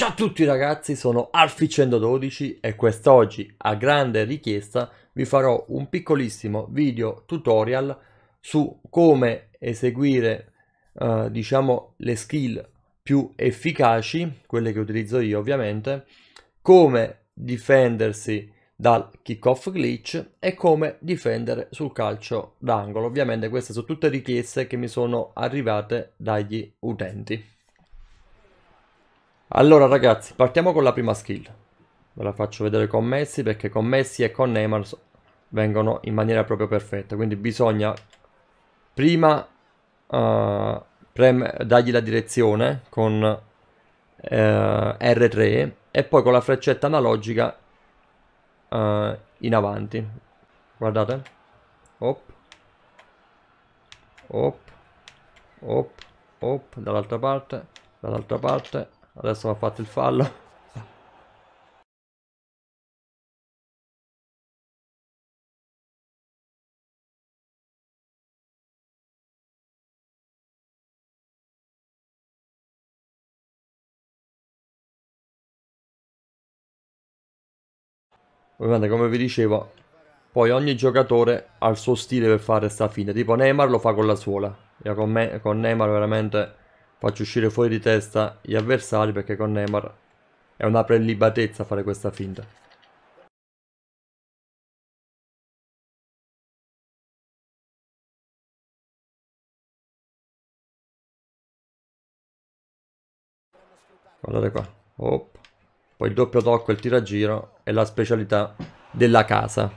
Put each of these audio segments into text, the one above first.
Ciao a tutti ragazzi, sono Alfi112 e quest'oggi, a grande richiesta, vi farò un piccolissimo video tutorial su come eseguire, eh, diciamo, le skill più efficaci, quelle che utilizzo io ovviamente, come difendersi dal kickoff glitch e come difendere sul calcio d'angolo. Ovviamente queste sono tutte richieste che mi sono arrivate dagli utenti. Allora ragazzi, partiamo con la prima skill. Ve la faccio vedere con Messi perché con Messi e con Neymar vengono in maniera proprio perfetta. Quindi bisogna prima uh, dargli la direzione con uh, eh, R3 e poi con la freccetta analogica uh, in avanti. Guardate. Op. Op. Op. Op. Dall'altra parte. Dall'altra parte Adesso mi ha fatto il fallo. Ovviamente come vi dicevo, poi ogni giocatore ha il suo stile per fare sta fine. Tipo Neymar lo fa con la suola. Io con, me, con Neymar veramente Faccio uscire fuori di testa gli avversari perché con Neymar è una prelibatezza fare questa finta. Guardate qua. Op. Poi il doppio tocco, il tiragiro è la specialità della casa.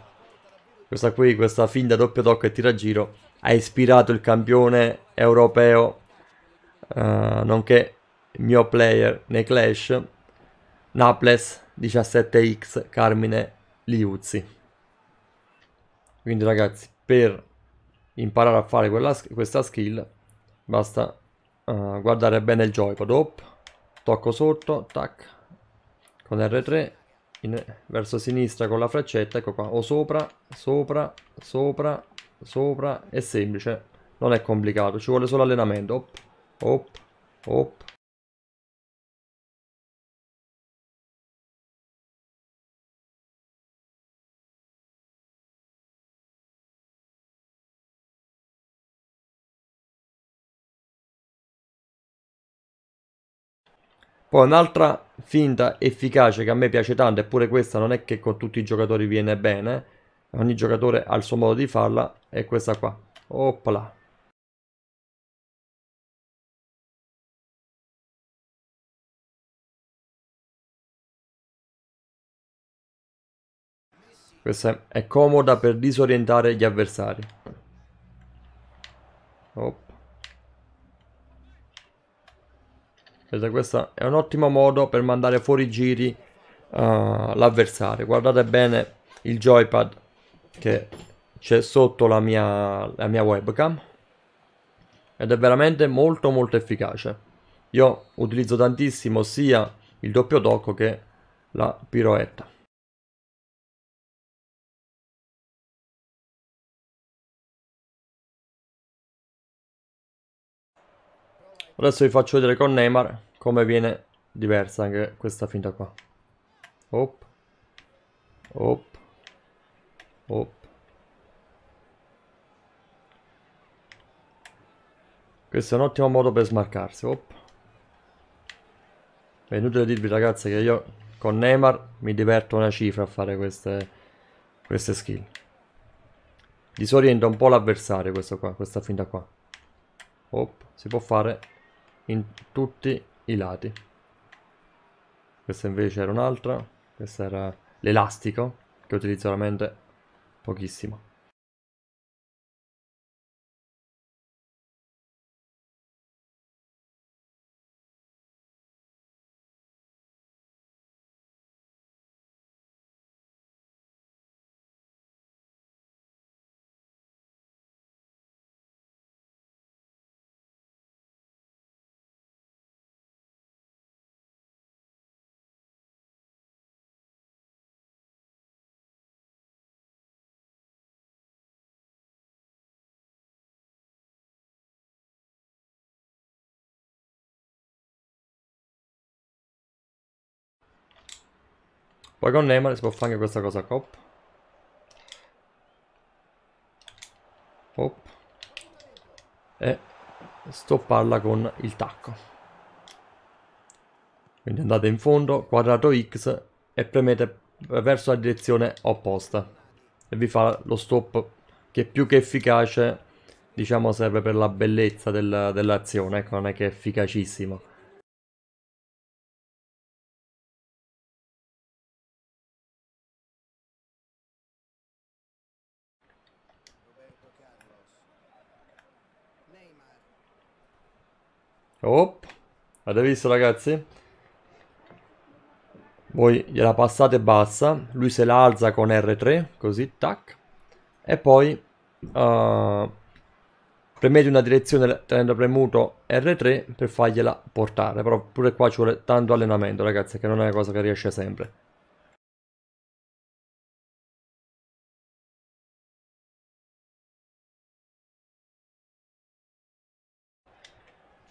Questa qui, questa finta doppio tocco e tiragiro ha ispirato il campione europeo uh, nonché mio player nei Clash, Naples 17X Carmine Liuzzi. Quindi ragazzi, per imparare a fare quella, questa skill basta uh, guardare bene il joypad, hop, tocco sotto, tac, con R3 in, verso sinistra con la freccetta, ecco qua, o sopra, sopra, sopra, sopra, è semplice, non è complicato, ci vuole solo allenamento, hop. Hop, hop. Poi un'altra finta efficace che a me piace tanto, eppure questa non è che con tutti i giocatori viene bene, ogni giocatore ha il suo modo di farla, è questa qua. Oppala. Questa è comoda per disorientare gli avversari. Vedete, questo è un ottimo modo per mandare fuori giri uh, l'avversario. Guardate bene il joypad che c'è sotto la mia, la mia webcam. Ed è veramente molto molto efficace. Io utilizzo tantissimo sia il doppio tocco che la piroetta. Adesso vi faccio vedere con Neymar come viene diversa anche questa finta qua. Op. Op. Op. Questo è un ottimo modo per smarcarsi. Op. È inutile dirvi ragazzi che io con Neymar mi diverto una cifra a fare queste, queste skill. Disorienta un po' l'avversario questo qua, questa finta qua. Op, si può fare in tutti i lati questa invece era un'altra questa era l'elastico che utilizzo veramente pochissimo Poi con Neymar si può fare anche questa cosa qua. Hop. E stopparla con il tacco. Quindi andate in fondo, quadrato X e premete verso la direzione opposta. E vi fa lo stop che più che efficace, diciamo, serve per la bellezza del, dell'azione. Ecco, non è che è efficacissimo Oh, avete visto ragazzi? Voi gliela passate bassa, lui se la alza con R3, così, tac. E poi uh, premete una direzione tenendo premuto R3 per fargliela portare. Però pure qua ci vuole tanto allenamento ragazzi, che non è una cosa che riesce sempre.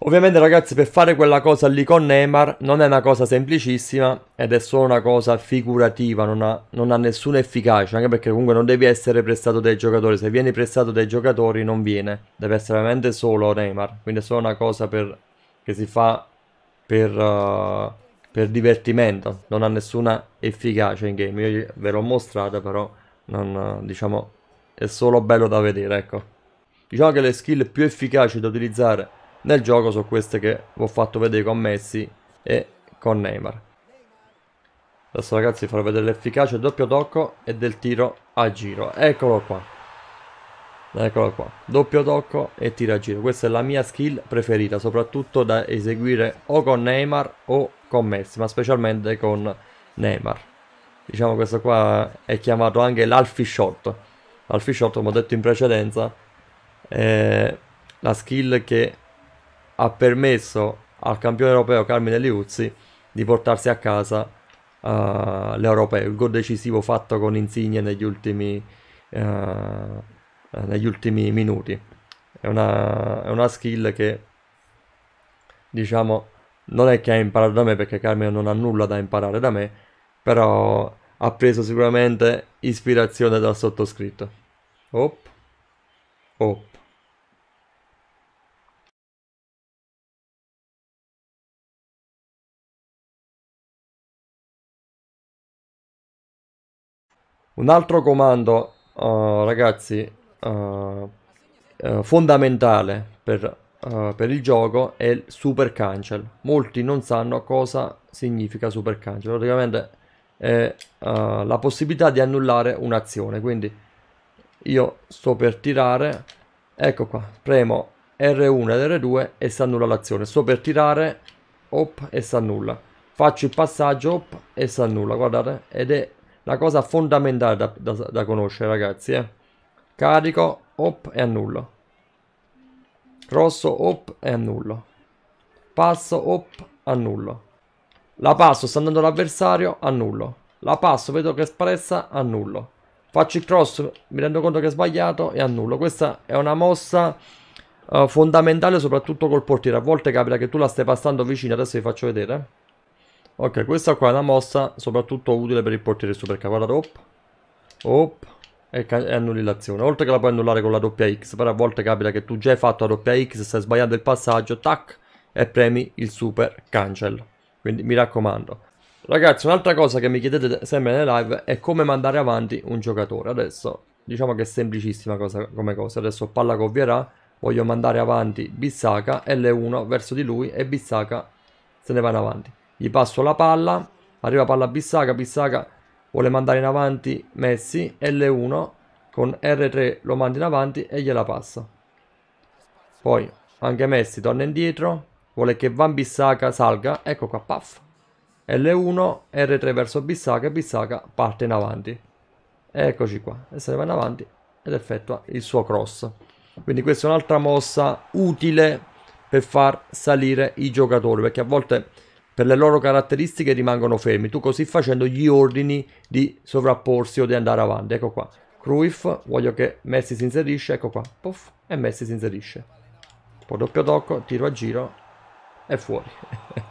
Ovviamente ragazzi per fare quella cosa lì con Neymar non è una cosa semplicissima ed è solo una cosa figurativa, non ha, non ha, nessuna efficacia, anche perché comunque non devi essere prestato dai giocatori, se vieni prestato dai giocatori non viene, deve essere veramente solo Neymar, quindi è solo una cosa per, che si fa per, uh, per, divertimento, non ha nessuna efficacia in game, io ve l'ho mostrata però non, uh, diciamo, è solo bello da vedere ecco. Diciamo che le skill più efficaci da utilizzare nel gioco sono queste che vi ho fatto vedere con Messi e con Neymar. Adesso ragazzi farò vedere l'efficacia doppio tocco e del tiro a giro. Eccolo qua. Eccolo qua. Doppio tocco e tiro a giro. Questa è la mia skill preferita, soprattutto da eseguire o con Neymar o con Messi, ma specialmente con Neymar. Diciamo questo qua è chiamato anche l'Alfie Shot. L'Alfie Shot, come ho detto in precedenza, è la skill che ha permesso al campione europeo Carmine Liuzzi di portarsi a casa uh, l'europeo, il gol decisivo fatto con Insigne negli ultimi, uh, negli ultimi minuti. È una, è una, skill che diciamo non è che ha imparato da me perché Carmine non ha nulla da imparare da me, però ha preso sicuramente ispirazione dal sottoscritto. Oh, op. Un altro comando, uh, ragazzi, uh, fondamentale per, per, il gioco è il super cancel. Molti non sanno cosa significa super cancel. Praticamente è la possibilità di annullare un'azione. Quindi io sto per tirare, ecco qua, premo R1 ed R2 e si annulla l'azione. Sto per tirare, op, e si annulla. Faccio il passaggio, op, e si annulla, guardate, ed è la cosa fondamentale da, da, da conoscere ragazzi eh. carico op e annullo rosso op e annullo passo op annullo la passo sta andando l'avversario annullo la passo vedo che è espressa annullo faccio il cross mi rendo conto che è sbagliato e annullo questa è una mossa uh, fondamentale soprattutto col portiere a volte capita che tu la stai passando vicino adesso vi faccio vedere eh. Ok, questa qua è una mossa soprattutto utile per il portiere super K. Guardate, op, op e, e annullazione. Oltre che la puoi annullare con la doppia X, però a volte capita che tu già hai fatto la doppia X, stai sbagliando il passaggio, tac, e premi il super cancel. Quindi mi raccomando. Ragazzi, un'altra cosa che mi chiedete sempre nelle live è come mandare avanti un giocatore. Adesso, diciamo che è semplicissima cosa, come cosa. Adesso palla con voglio mandare avanti Bissaka, L1 verso di lui e Bissaka se ne va in avanti. Gli passo la palla, arriva palla a Bissaca, Bissaca vuole mandare in avanti Messi, L1 con R3 lo manda in avanti e gliela passa. Poi anche Messi torna indietro, vuole che Van Bissaca salga, ecco qua, paff. L1, R3 verso Bissaca e Bissaca parte in avanti. Eccoci qua, e se ne va in avanti ed effettua il suo cross. Quindi questa è un'altra mossa utile per far salire i giocatori, perché a volte per le loro caratteristiche rimangono fermi, tu così facendo gli ordini di sovrapporsi o di andare avanti, ecco qua. Cruyff, voglio che Messi si inserisce, ecco qua, puff, e Messi si inserisce. Poi doppio tocco, tiro a giro, e fuori.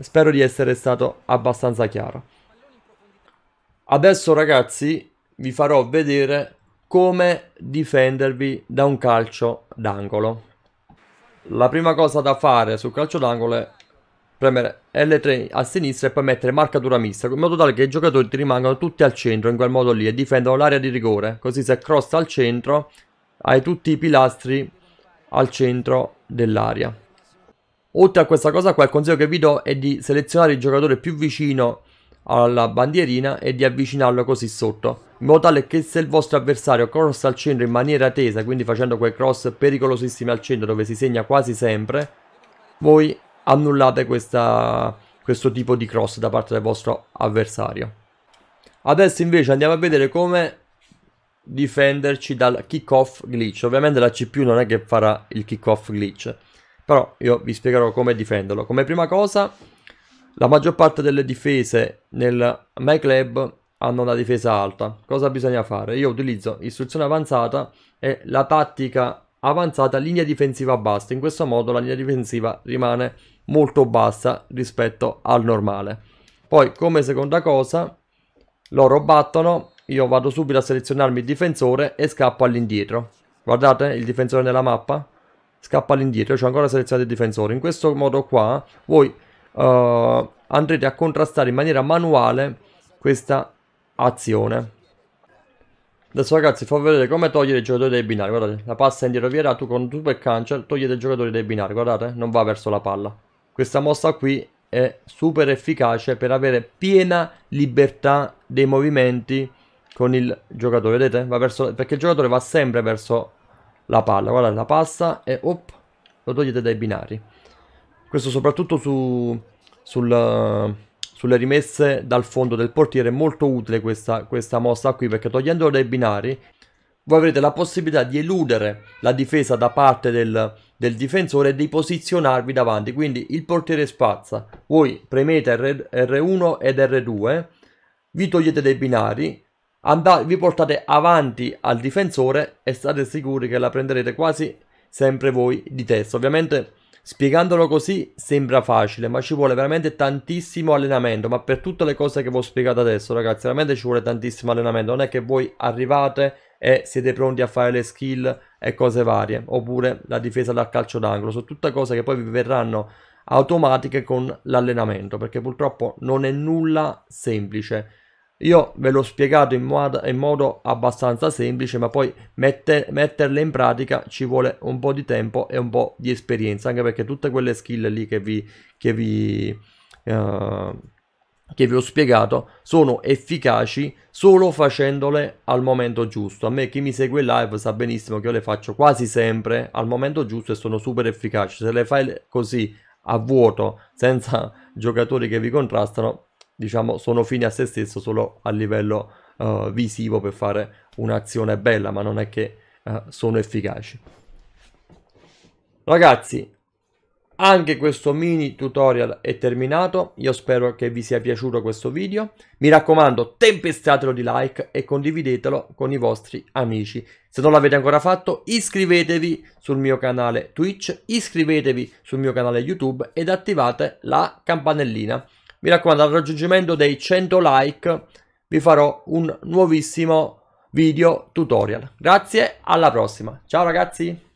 Spero di essere stato abbastanza chiaro. Adesso ragazzi vi farò vedere come difendervi da un calcio d'angolo. La prima cosa da fare sul calcio d'angolo è premere L3 a sinistra e poi mettere marcatura mista, in modo tale che i giocatori rimangano tutti al centro in quel modo lì e difendono l'area di rigore, così se cross al centro hai tutti i pilastri al centro dell'area. Oltre a questa cosa qua il consiglio che vi do è di selezionare il giocatore più vicino alla bandierina e di avvicinarlo così sotto in modo tale che se il vostro avversario cross al centro in maniera tesa quindi facendo quei cross pericolosissimi al centro dove si segna quasi sempre voi annullate questa, questo tipo di cross da parte del vostro avversario. Adesso invece andiamo a vedere come difenderci dal kickoff glitch. Ovviamente la CPU non è che farà il kickoff glitch, però io vi spiegherò come difenderlo. Come prima cosa, la maggior parte delle difese nel MyClub hanno una difesa alta. Cosa bisogna fare? Io utilizzo istruzione avanzata e la tattica avanzata linea difensiva bassa. In questo modo la linea difensiva rimane molto bassa rispetto al normale. Poi come seconda cosa loro battono, io vado subito a selezionarmi il difensore e scappo all'indietro. Guardate il difensore nella mappa, scappa all'indietro, ho ancora selezionato il difensore. In questo modo qua voi uh, andrete a contrastare in maniera manuale questa azione. Adesso ragazzi fa vedere come togliere i giocatori dai binari, guardate, la passa indietro via, tu con super cancer, togliete i giocatori dai binari, guardate, non va verso la palla. Questa mossa qui è super efficace per avere piena libertà dei movimenti con il giocatore, vedete? Verso, perché il giocatore va sempre verso la palla, guardate, la passa e op, lo togliete dai binari. Questo soprattutto su, sul sulle rimesse dal fondo del portiere è molto utile questa, questa mossa qui perché togliendolo dai binari voi avrete la possibilità di eludere la difesa da parte del, del difensore e di posizionarvi davanti. Quindi il portiere spazza, voi premete R, 1 ed R2, vi togliete dei binari, vi portate avanti al difensore e state sicuri che la prenderete quasi sempre voi di testa. Ovviamente Spiegandolo così sembra facile, ma ci vuole veramente tantissimo allenamento, ma per tutte le cose che vi ho spiegato adesso, ragazzi, veramente ci vuole tantissimo allenamento, non è che voi arrivate e siete pronti a fare le skill e cose varie, oppure la difesa dal calcio d'angolo, sono tutte cose che poi vi verranno automatiche con l'allenamento, perché purtroppo non è nulla semplice io ve l'ho spiegato in modo, in modo abbastanza semplice, ma poi mette, metterle in pratica ci vuole un po' di tempo e un po' di esperienza, anche perché tutte quelle skill lì che vi, che vi, uh, che vi ho spiegato sono efficaci solo facendole al momento giusto. A me chi mi segue live sa benissimo che io le faccio quasi sempre al momento giusto e sono super efficaci. Se le fai così a vuoto, senza giocatori che vi contrastano, diciamo, sono fini a se stesso solo a livello uh, visivo per fare un'azione bella, ma non è che uh, sono efficaci. Ragazzi, anche questo mini tutorial è terminato, io spero che vi sia piaciuto questo video, mi raccomando tempestatelo di like e condividetelo con i vostri amici. Se non l'avete ancora fatto iscrivetevi sul mio canale Twitch, iscrivetevi sul mio canale YouTube ed attivate la campanellina. Mi raccomando, al raggiungimento dei 100 like vi farò un nuovissimo video tutorial. Grazie, alla prossima. Ciao ragazzi!